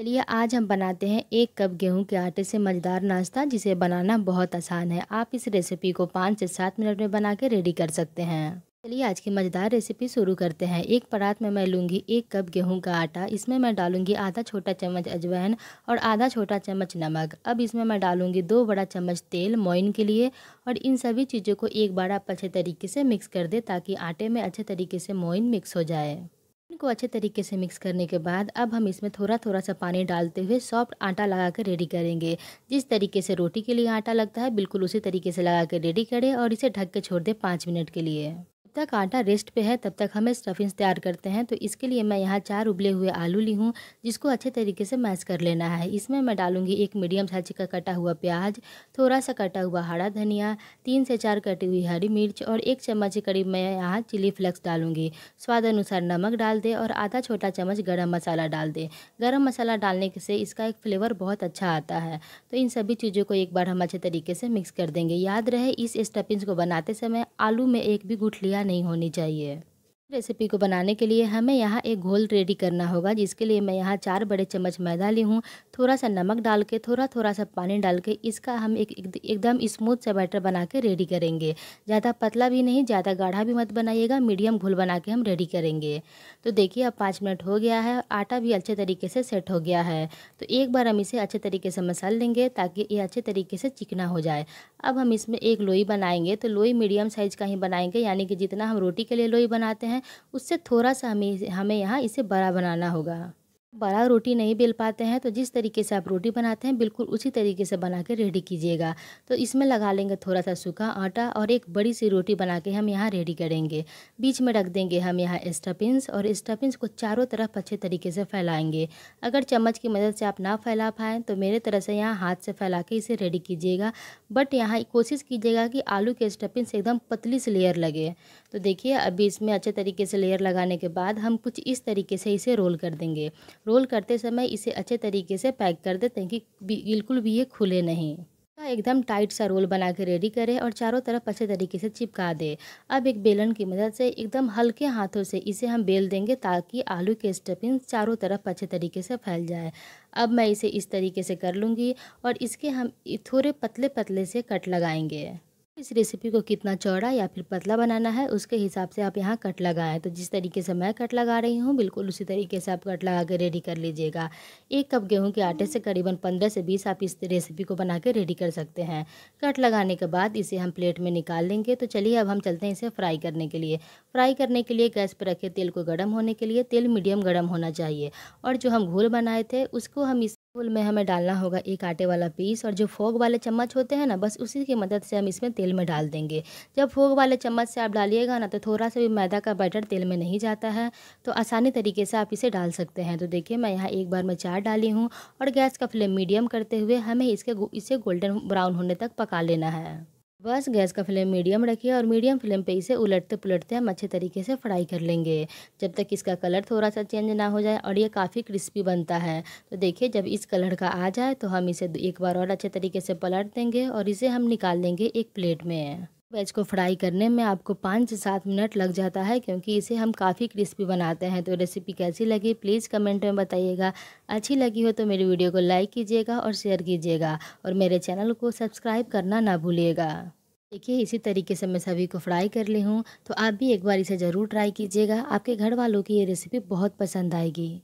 चलिए आज हम बनाते हैं एक कप गेहूं के आटे से मज़ेदार नाश्ता जिसे बनाना बहुत आसान है आप इस रेसिपी को पाँच से सात मिनट में बना के रेडी कर सकते हैं चलिए आज की मज़ेदार रेसिपी शुरू करते हैं एक परात में मैं लूँगी एक कप गेहूं का आटा इसमें मैं डालूँगी आधा छोटा चम्मच अजवाइन और आधा छोटा चम्मच नमक अब इसमें मैं डालूँगी दो बड़ा चम्मच तेल मोइन के लिए और इन सभी चीज़ों को एक बार आप अच्छे तरीके से मिक्स कर दें ताकि आटे में अच्छे तरीके से मोइन मिक्स हो जाए इनको अच्छे तरीके से मिक्स करने के बाद अब हम इसमें थोड़ा थोड़ा सा पानी डालते हुए सॉफ्ट आटा लगा कर रेडी करेंगे जिस तरीके से रोटी के लिए आटा लगता है बिल्कुल उसी तरीके से लगा कर रेडी करें और इसे ढक के छोड़ दें पाँच मिनट के लिए जब तक आटा रेस्ट पे है तब तक हमें स्टफिंग्स तैयार करते हैं तो इसके लिए मैं यहाँ चार उबले हुए आलू ली हूँ जिसको अच्छे तरीके से मैश कर लेना है इसमें मैं डालूँगी एक मीडियम साइज का कटा हुआ प्याज थोड़ा सा कटा हुआ हरा धनिया तीन से चार कटी हुई हरी मिर्च और एक चम्मच के करीब मैं यहाँ चिली फ्लेक्स डालूँगी स्वाद अनुसार नमक डाल दें और आधा छोटा चम्मच गर्म मसाला डाल दें गर्म मसाला डालने से इसका एक फ्लेवर बहुत अच्छा आता है तो इन सभी चीज़ों को एक बार हम अच्छे तरीके से मिक्स कर देंगे याद रहे इस स्टफिंग्स को बनाते समय आलू में एक भी गुठ लिया ज़्यादा नहीं होनी चाहिए रेसिपी को बनाने के लिए हमें यहाँ एक घोल रेडी करना होगा जिसके लिए मैं यहाँ चार बड़े चम्मच मैदा ली हूँ थोड़ा सा नमक डाल के थोड़ा थोड़ा सा पानी डाल के इसका हम एक एकदम स्मूथ सा बैटर बना के रेडी करेंगे ज़्यादा पतला भी नहीं ज़्यादा गाढ़ा भी मत बनाइएगा मीडियम घोल बना के हम रेडी करेंगे तो देखिए अब पाँच मिनट हो गया है आटा भी अच्छे तरीके से सेट हो गया है तो एक बार हम इसे अच्छे तरीके से मसाल लेंगे ताकि ये अच्छे तरीके से चिकना हो जाए अब हम इसमें एक लोई बनाएंगे तो लोई मीडियम साइज़ का ही बनाएंगे यानी कि जितना हम रोटी के लिए लोई बनाते हैं उससे थोड़ा सा हमें हमें यहाँ इसे बड़ा बनाना होगा बड़ा रोटी नहीं बेल पाते हैं तो जिस तरीके से आप रोटी बनाते हैं बिल्कुल उसी तरीके से बना के रेडी कीजिएगा तो इसमें लगा लेंगे थोड़ा सा सूखा आटा और एक बड़ी सी रोटी बना के हम यहाँ रेडी करेंगे बीच में रख देंगे हम यहाँ स्टफिन्स और स्टफिन्स को चारों तरफ अच्छे तरीके से फैलाएंगे अगर चम्मच की मदद से आप ना फैला पाएँ तो मेरे तरह से यहाँ हाथ से फैला के इसे रेडी कीजिएगा बट यहाँ कोशिश कीजिएगा कि आलू के स्टफिन्स एकदम पतली से लेयर लगे तो देखिए अभी इसमें अच्छे तरीके से लेयर लगाने के बाद हम कुछ इस तरीके से इसे रोल कर देंगे रोल करते समय इसे अच्छे तरीके से पैक कर दें ताकि बिल्कुल भी ये खुले नहीं हाँ, एकदम टाइट सा रोल बना के रेडी करें और चारों तरफ अच्छे तरीके से चिपका दें अब एक बेलन की मदद से एकदम हल्के हाथों से इसे हम बेल देंगे ताकि आलू के स्टफिंग चारों तरफ अच्छे तरीके से फैल जाए अब मैं इसे इस तरीके से कर लूँगी और इसके हम थोड़े पतले पतले से कट लगाएंगे इस रेसिपी को कितना चौड़ा या फिर पतला बनाना है उसके हिसाब से आप यहाँ कट लगाएं तो जिस तरीके से मैं कट लगा रही हूँ बिल्कुल उसी तरीके से आप कट लगा के रेडी कर लीजिएगा एक कप गेहूँ के आटे से करीबन पंद्रह से बीस आप इस रेसिपी को बना कर रेडी कर सकते हैं कट लगाने के बाद इसे हम प्लेट में निकाल लेंगे तो चलिए अब हम चलते हैं इसे फ्राई करने के लिए फ्राई करने के लिए गैस पर रखे तेल को गर्म होने के लिए तेल मीडियम गर्म होना चाहिए और जो हम घोल बनाए थे उसको हम इस फूल में हमें डालना होगा एक आटे वाला पीस और जो फोग वाले चम्मच होते हैं ना बस उसी की मदद से हम इसमें तेल में डाल देंगे जब फोग वाले चम्मच से आप डालिएगा ना तो थोड़ा सा भी मैदा का बैटर तेल में नहीं जाता है तो आसानी तरीके से आप इसे डाल सकते हैं तो देखिए मैं यहाँ एक बार में चार डाली हूँ और गैस का फ्लेम मीडियम करते हुए हमें इसके इसे गोल्डन ब्राउन होने तक पका लेना है बस गैस का फ्लेम मीडियम रखिए और मीडियम फ्लेम पे इसे उलटते पुलटते हम अच्छे तरीके से फ्राई कर लेंगे जब तक इसका कलर थोड़ा सा चेंज ना हो जाए और ये काफ़ी क्रिस्पी बनता है तो देखिए जब इस कलर का आ जाए तो हम इसे एक बार और अच्छे तरीके से पलट देंगे और इसे हम निकाल देंगे एक प्लेट में वेज को फ्राई करने में आपको पाँच से सात मिनट लग जाता है क्योंकि इसे हम काफ़ी क्रिस्पी बनाते हैं तो रेसिपी कैसी लगी प्लीज़ कमेंट में बताइएगा अच्छी लगी हो तो मेरी वीडियो को लाइक कीजिएगा और शेयर कीजिएगा और मेरे चैनल को सब्सक्राइब करना ना भूलिएगा देखिए इसी तरीके से मैं सभी को फ्राई कर ली हूँ तो आप भी एक बार इसे ज़रूर ट्राई कीजिएगा आपके घर वालों की ये रेसिपी बहुत पसंद आएगी